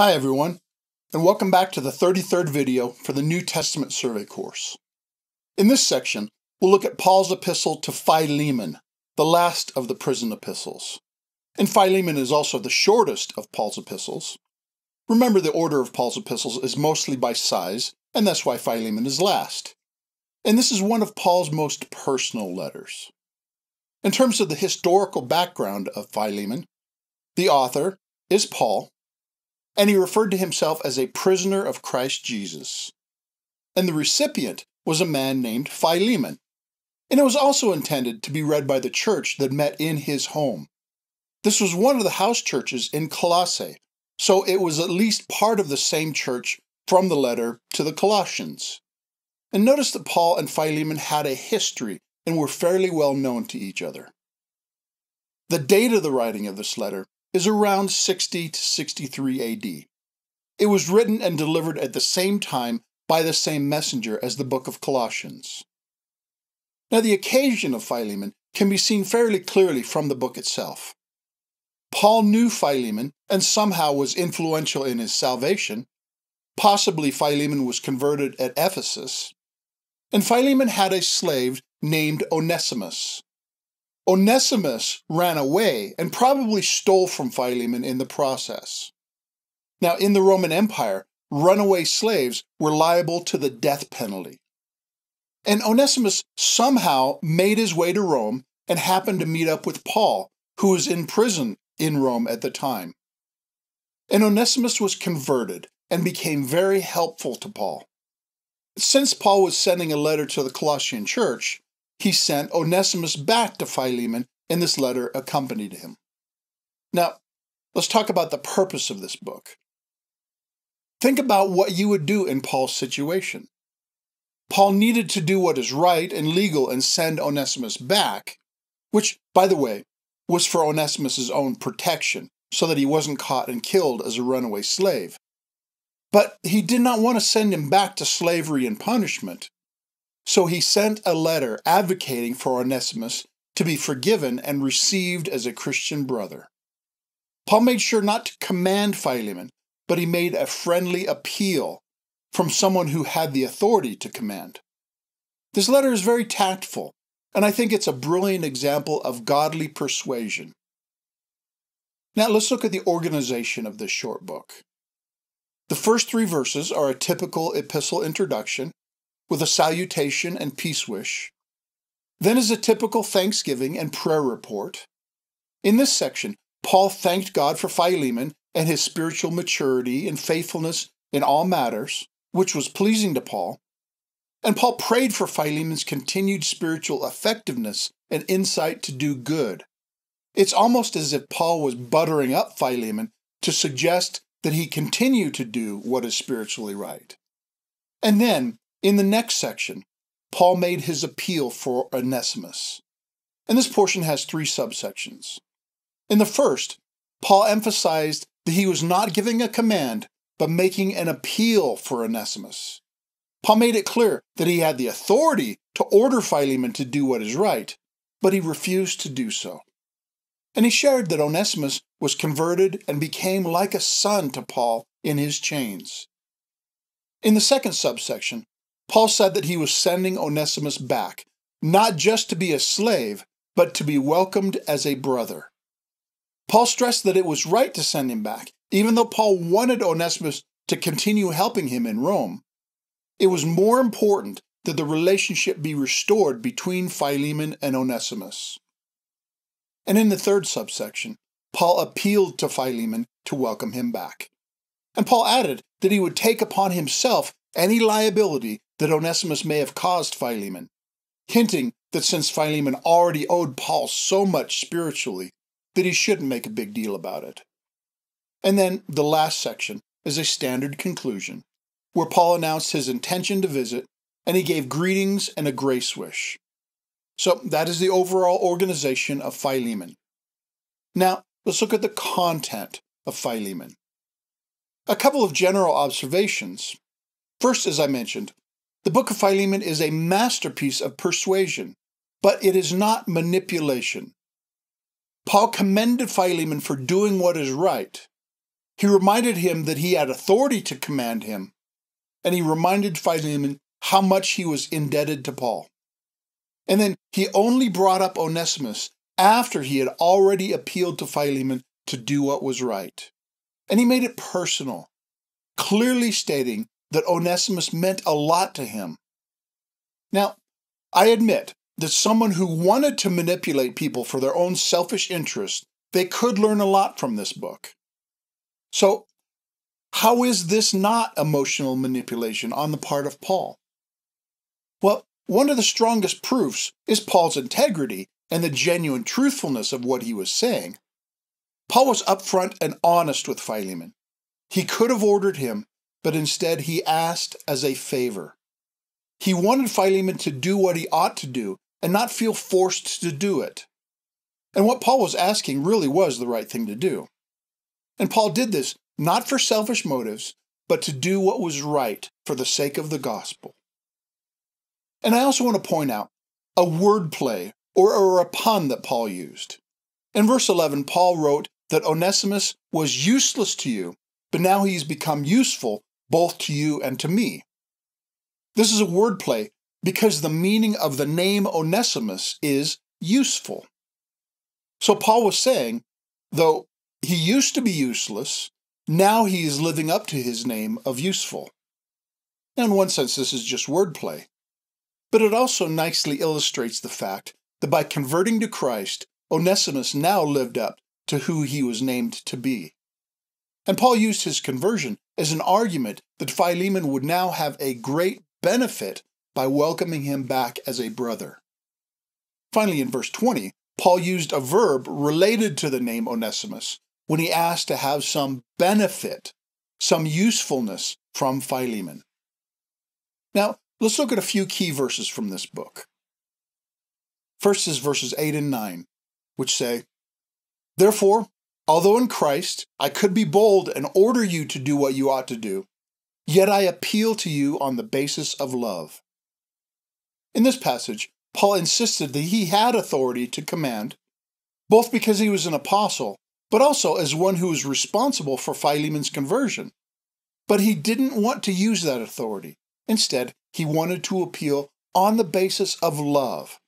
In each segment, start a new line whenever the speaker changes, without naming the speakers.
Hi everyone, and welcome back to the 33rd video for the New Testament Survey course. In this section, we'll look at Paul's epistle to Philemon, the last of the prison epistles. And Philemon is also the shortest of Paul's epistles. Remember, the order of Paul's epistles is mostly by size, and that's why Philemon is last. And this is one of Paul's most personal letters. In terms of the historical background of Philemon, the author is Paul, and he referred to himself as a prisoner of Christ Jesus. And the recipient was a man named Philemon, and it was also intended to be read by the church that met in his home. This was one of the house churches in Colossae, so it was at least part of the same church from the letter to the Colossians. And notice that Paul and Philemon had a history and were fairly well known to each other. The date of the writing of this letter is around 60 to 63 AD. It was written and delivered at the same time by the same messenger as the book of Colossians. Now, the occasion of Philemon can be seen fairly clearly from the book itself. Paul knew Philemon and somehow was influential in his salvation. Possibly Philemon was converted at Ephesus. And Philemon had a slave named Onesimus. Onesimus ran away and probably stole from Philemon in the process. Now, in the Roman Empire, runaway slaves were liable to the death penalty. And Onesimus somehow made his way to Rome and happened to meet up with Paul, who was in prison in Rome at the time. And Onesimus was converted and became very helpful to Paul. Since Paul was sending a letter to the Colossian church, he sent Onesimus back to Philemon, and this letter accompanied him. Now, let's talk about the purpose of this book. Think about what you would do in Paul's situation. Paul needed to do what is right and legal and send Onesimus back, which, by the way, was for Onesimus' own protection, so that he wasn't caught and killed as a runaway slave. But he did not want to send him back to slavery and punishment. So he sent a letter advocating for Onesimus to be forgiven and received as a Christian brother. Paul made sure not to command Philemon, but he made a friendly appeal from someone who had the authority to command. This letter is very tactful, and I think it's a brilliant example of godly persuasion. Now let's look at the organization of this short book. The first three verses are a typical epistle introduction, with a salutation and peace wish. Then is a typical thanksgiving and prayer report. In this section, Paul thanked God for Philemon and his spiritual maturity and faithfulness in all matters, which was pleasing to Paul. And Paul prayed for Philemon's continued spiritual effectiveness and insight to do good. It's almost as if Paul was buttering up Philemon to suggest that he continue to do what is spiritually right. And then, in the next section, Paul made his appeal for Onesimus. And this portion has three subsections. In the first, Paul emphasized that he was not giving a command, but making an appeal for Onesimus. Paul made it clear that he had the authority to order Philemon to do what is right, but he refused to do so. And he shared that Onesimus was converted and became like a son to Paul in his chains. In the second subsection, Paul said that he was sending Onesimus back, not just to be a slave, but to be welcomed as a brother. Paul stressed that it was right to send him back, even though Paul wanted Onesimus to continue helping him in Rome. It was more important that the relationship be restored between Philemon and Onesimus. And in the third subsection, Paul appealed to Philemon to welcome him back. And Paul added that he would take upon himself any liability that Onesimus may have caused Philemon, hinting that since Philemon already owed Paul so much spiritually, that he shouldn't make a big deal about it. And then the last section is a standard conclusion, where Paul announced his intention to visit and he gave greetings and a grace wish. So that is the overall organization of Philemon. Now, let's look at the content of Philemon. A couple of general observations. First, as I mentioned, the book of Philemon is a masterpiece of persuasion, but it is not manipulation. Paul commended Philemon for doing what is right. He reminded him that he had authority to command him, and he reminded Philemon how much he was indebted to Paul. And then he only brought up Onesimus after he had already appealed to Philemon to do what was right. And he made it personal, clearly stating that Onesimus meant a lot to him. Now, I admit that someone who wanted to manipulate people for their own selfish interest, they could learn a lot from this book. So, how is this not emotional manipulation on the part of Paul? Well, one of the strongest proofs is Paul's integrity and the genuine truthfulness of what he was saying. Paul was upfront and honest with Philemon. He could have ordered him but instead he asked as a favor. He wanted Philemon to do what he ought to do and not feel forced to do it. And what Paul was asking really was the right thing to do. And Paul did this not for selfish motives, but to do what was right for the sake of the gospel. And I also want to point out a wordplay or a pun that Paul used. In verse 11, Paul wrote that Onesimus was useless to you, but now he has become useful both to you and to me. This is a wordplay because the meaning of the name Onesimus is useful. So Paul was saying, though he used to be useless, now he is living up to his name of useful. Now, in one sense, this is just wordplay, but it also nicely illustrates the fact that by converting to Christ, Onesimus now lived up to who he was named to be. And Paul used his conversion as an argument that Philemon would now have a great benefit by welcoming him back as a brother. Finally, in verse 20, Paul used a verb related to the name Onesimus when he asked to have some benefit, some usefulness from Philemon. Now, let's look at a few key verses from this book. First is verses 8 and 9, which say, Therefore, Although in Christ I could be bold and order you to do what you ought to do, yet I appeal to you on the basis of love. In this passage, Paul insisted that he had authority to command, both because he was an apostle, but also as one who was responsible for Philemon's conversion. But he didn't want to use that authority. Instead, he wanted to appeal on the basis of love,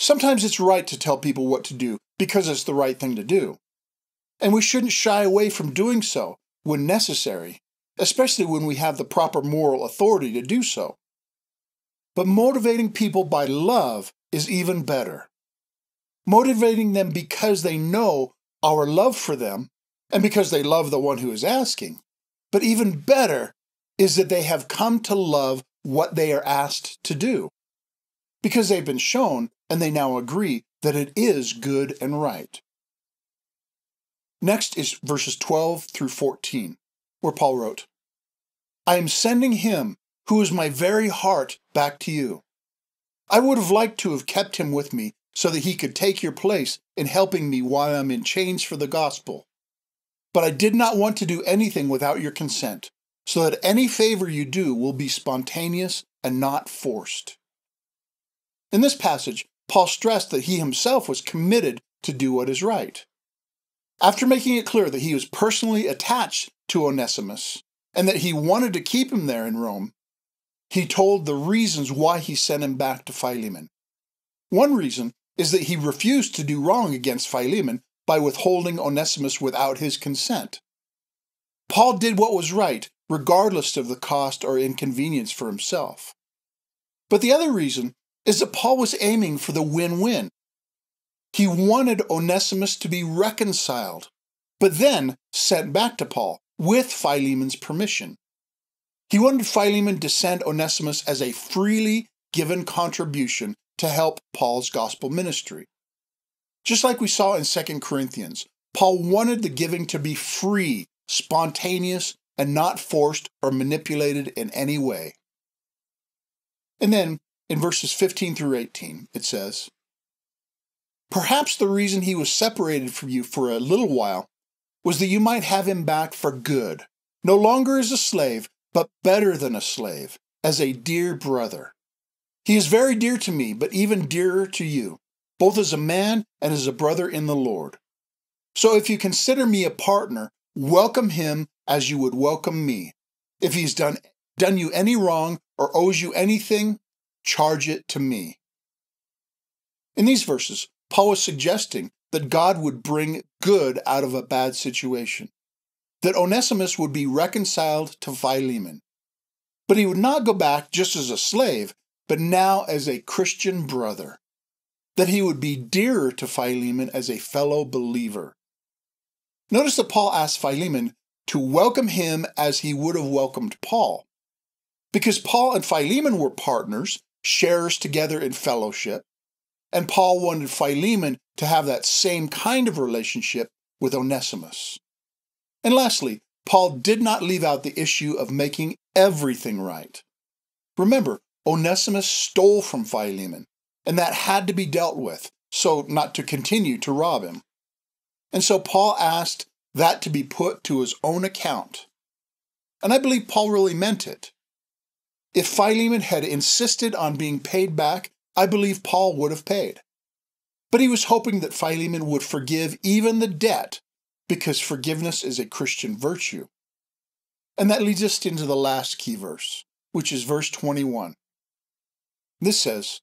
Sometimes it's right to tell people what to do because it's the right thing to do. And we shouldn't shy away from doing so when necessary, especially when we have the proper moral authority to do so. But motivating people by love is even better. Motivating them because they know our love for them and because they love the one who is asking. But even better is that they have come to love what they are asked to do because they've been shown and they now agree that it is good and right. Next is verses 12 through 14, where Paul wrote, I am sending him who is my very heart back to you. I would have liked to have kept him with me so that he could take your place in helping me while I'm in chains for the gospel. But I did not want to do anything without your consent, so that any favor you do will be spontaneous and not forced. In this passage, Paul stressed that he himself was committed to do what is right. After making it clear that he was personally attached to Onesimus and that he wanted to keep him there in Rome, he told the reasons why he sent him back to Philemon. One reason is that he refused to do wrong against Philemon by withholding Onesimus without his consent. Paul did what was right, regardless of the cost or inconvenience for himself. But the other reason is that Paul was aiming for the win win. He wanted Onesimus to be reconciled, but then sent back to Paul with Philemon's permission. He wanted Philemon to send Onesimus as a freely given contribution to help Paul's gospel ministry. Just like we saw in 2 Corinthians, Paul wanted the giving to be free, spontaneous, and not forced or manipulated in any way. And then in verses 15 through 18, it says, Perhaps the reason he was separated from you for a little while was that you might have him back for good, no longer as a slave, but better than a slave, as a dear brother. He is very dear to me, but even dearer to you, both as a man and as a brother in the Lord. So if you consider me a partner, welcome him as you would welcome me. If he's done, done you any wrong or owes you anything, charge it to me. In these verses, Paul is suggesting that God would bring good out of a bad situation, that Onesimus would be reconciled to Philemon. But he would not go back just as a slave, but now as a Christian brother, that he would be dearer to Philemon as a fellow believer. Notice that Paul asks Philemon to welcome him as he would have welcomed Paul. Because Paul and Philemon were partners, shares together in fellowship. And Paul wanted Philemon to have that same kind of relationship with Onesimus. And lastly, Paul did not leave out the issue of making everything right. Remember, Onesimus stole from Philemon, and that had to be dealt with, so not to continue to rob him. And so Paul asked that to be put to his own account. And I believe Paul really meant it. If Philemon had insisted on being paid back, I believe Paul would have paid. But he was hoping that Philemon would forgive even the debt, because forgiveness is a Christian virtue. And that leads us into the last key verse, which is verse 21. This says,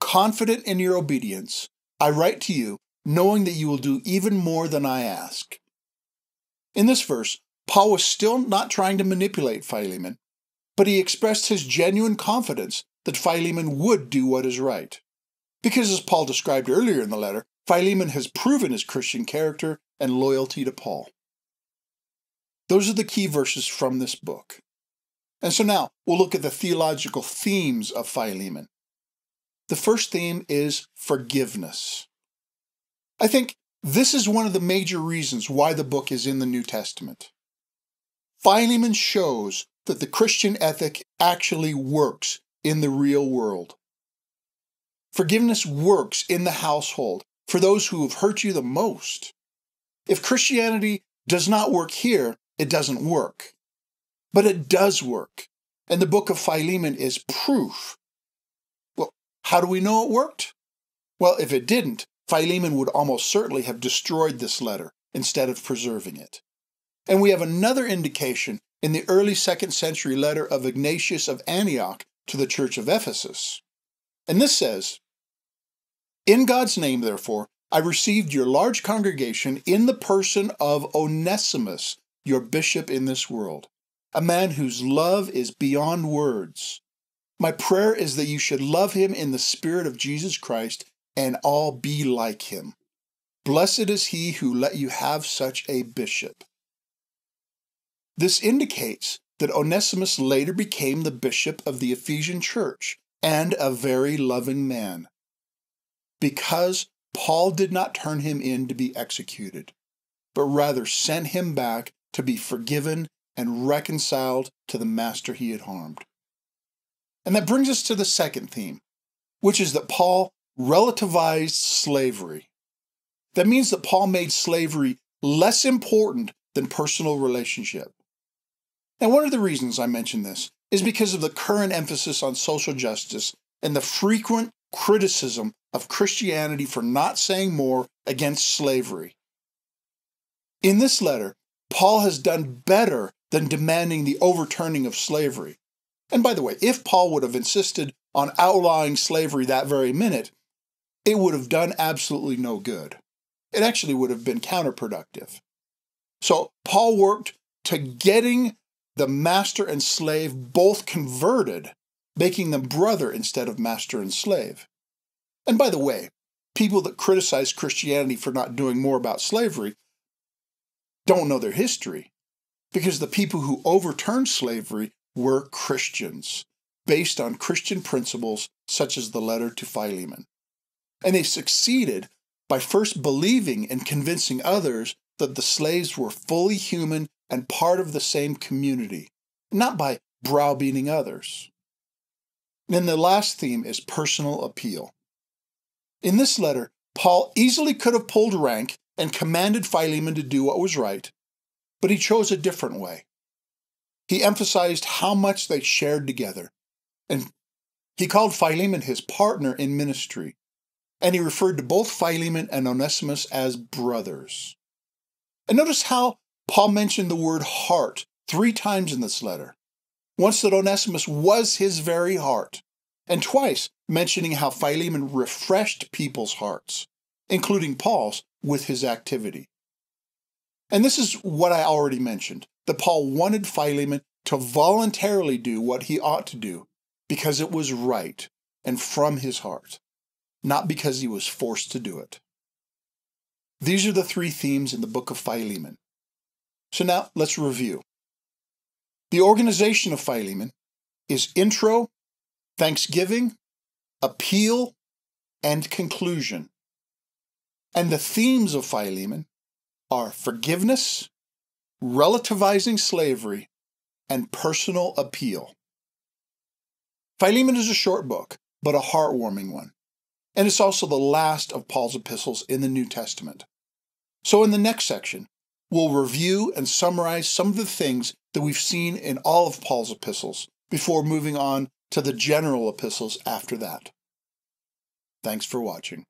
Confident in your obedience, I write to you, knowing that you will do even more than I ask. In this verse, Paul was still not trying to manipulate Philemon but he expressed his genuine confidence that Philemon would do what is right. Because, as Paul described earlier in the letter, Philemon has proven his Christian character and loyalty to Paul. Those are the key verses from this book. And so now we'll look at the theological themes of Philemon. The first theme is forgiveness. I think this is one of the major reasons why the book is in the New Testament. Philemon shows that the Christian ethic actually works in the real world. Forgiveness works in the household for those who have hurt you the most. If Christianity does not work here, it doesn't work. But it does work. And the book of Philemon is proof. Well, how do we know it worked? Well, if it didn't, Philemon would almost certainly have destroyed this letter instead of preserving it. And we have another indication in the early second century letter of Ignatius of Antioch to the church of Ephesus. And this says In God's name, therefore, I received your large congregation in the person of Onesimus, your bishop in this world, a man whose love is beyond words. My prayer is that you should love him in the spirit of Jesus Christ and all be like him. Blessed is he who let you have such a bishop this indicates that Onesimus later became the bishop of the Ephesian church and a very loving man, because Paul did not turn him in to be executed, but rather sent him back to be forgiven and reconciled to the master he had harmed. And that brings us to the second theme, which is that Paul relativized slavery. That means that Paul made slavery less important than personal relationship. Now, one of the reasons I mention this is because of the current emphasis on social justice and the frequent criticism of Christianity for not saying more against slavery. In this letter, Paul has done better than demanding the overturning of slavery. And by the way, if Paul would have insisted on outlawing slavery that very minute, it would have done absolutely no good. It actually would have been counterproductive. So Paul worked to getting the master and slave both converted, making them brother instead of master and slave. And by the way, people that criticize Christianity for not doing more about slavery don't know their history because the people who overturned slavery were Christians based on Christian principles such as the letter to Philemon. And they succeeded by first believing and convincing others that the slaves were fully human and part of the same community, not by browbeating others. And the last theme is personal appeal. In this letter, Paul easily could have pulled rank and commanded Philemon to do what was right, but he chose a different way. He emphasized how much they shared together, and he called Philemon his partner in ministry, and he referred to both Philemon and Onesimus as brothers. And notice how Paul mentioned the word heart three times in this letter. Once that Onesimus was his very heart, and twice mentioning how Philemon refreshed people's hearts, including Paul's, with his activity. And this is what I already mentioned that Paul wanted Philemon to voluntarily do what he ought to do because it was right and from his heart, not because he was forced to do it. These are the three themes in the book of Philemon so now let's review. The organization of Philemon is intro, thanksgiving, appeal, and conclusion. And the themes of Philemon are forgiveness, relativizing slavery, and personal appeal. Philemon is a short book, but a heartwarming one. And it's also the last of Paul's epistles in the New Testament. So in the next section, we'll review and summarize some of the things that we've seen in all of Paul's epistles before moving on to the general epistles after that. Thanks for watching.